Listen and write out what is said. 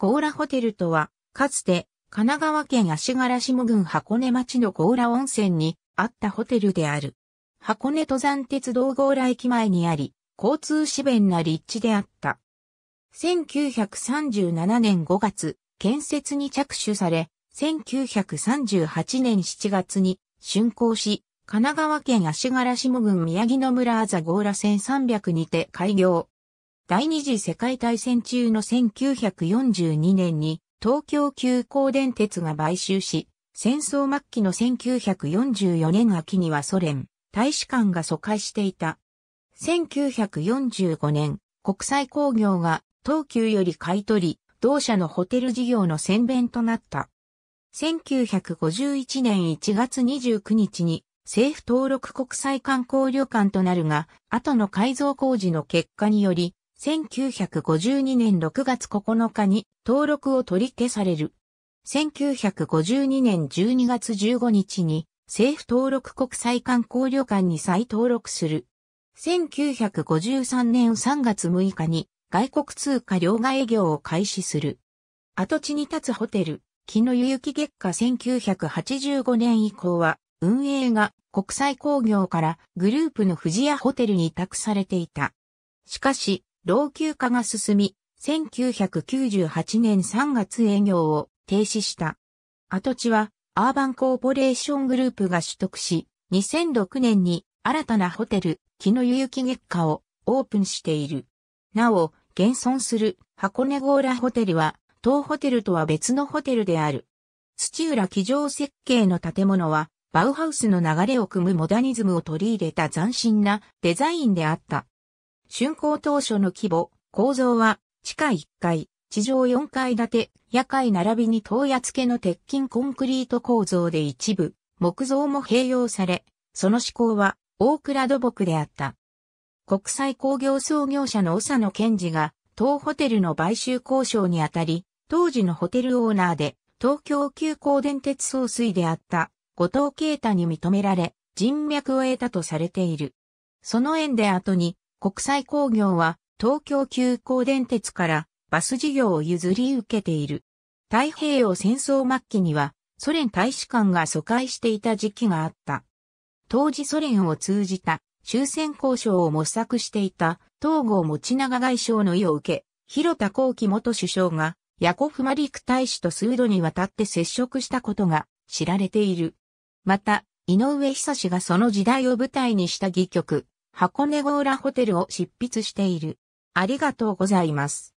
強羅ホテルとは、かつて、神奈川県足柄下郡箱根町の強羅温泉にあったホテルである。箱根登山鉄道強羅駅前にあり、交通支弁な立地であった。1937年5月、建設に着手され、1938年7月に竣工し、神奈川県足柄下郡宮城野村あざ強羅線300にて開業。第二次世界大戦中の1942年に東京急行電鉄が買収し、戦争末期の1944年秋にはソ連、大使館が疎開していた。1945年、国際工業が東急より買い取り、同社のホテル事業の宣弁となった。1951年1月29日に政府登録国際観光旅館となるが、後の改造工事の結果により、1952年6月9日に登録を取り消される。1952年12月15日に政府登録国際観光旅館に再登録する。1953年3月6日に外国通貨両替業を開始する。跡地に立つホテル、木の湯雪月下1985年以降は運営が国際工業からグループの富士屋ホテルに託されていた。しかし、老朽化が進み、1998年3月営業を停止した。跡地はアーバンコーポレーショングループが取得し、2006年に新たなホテル、木の湯雪月下をオープンしている。なお、現存する箱根ゴーラホテルは、当ホテルとは別のホテルである。土浦基上設計の建物は、バウハウスの流れを組むモダニズムを取り入れた斬新なデザインであった。竣工当初の規模、構造は、地下1階、地上4階建て、夜階並びに当屋付けの鉄筋コンクリート構造で一部、木造も併用され、その施工は、大倉土木であった。国際工業創業者の長野健治が、当ホテルの買収交渉にあたり、当時のホテルオーナーで、東京急行電鉄総帥であった、後藤啓太に認められ、人脈を得たとされている。その縁で後に、国際工業は東京急行電鉄からバス事業を譲り受けている。太平洋戦争末期にはソ連大使館が疎開していた時期があった。当時ソ連を通じた終戦交渉を模索していた東郷持長外相の意を受け、広田幸喜元首相がヤコフマリク大使と数度にわたって接触したことが知られている。また、井上久志がその時代を舞台にした戯曲、箱根ゴーラホテルを執筆している。ありがとうございます。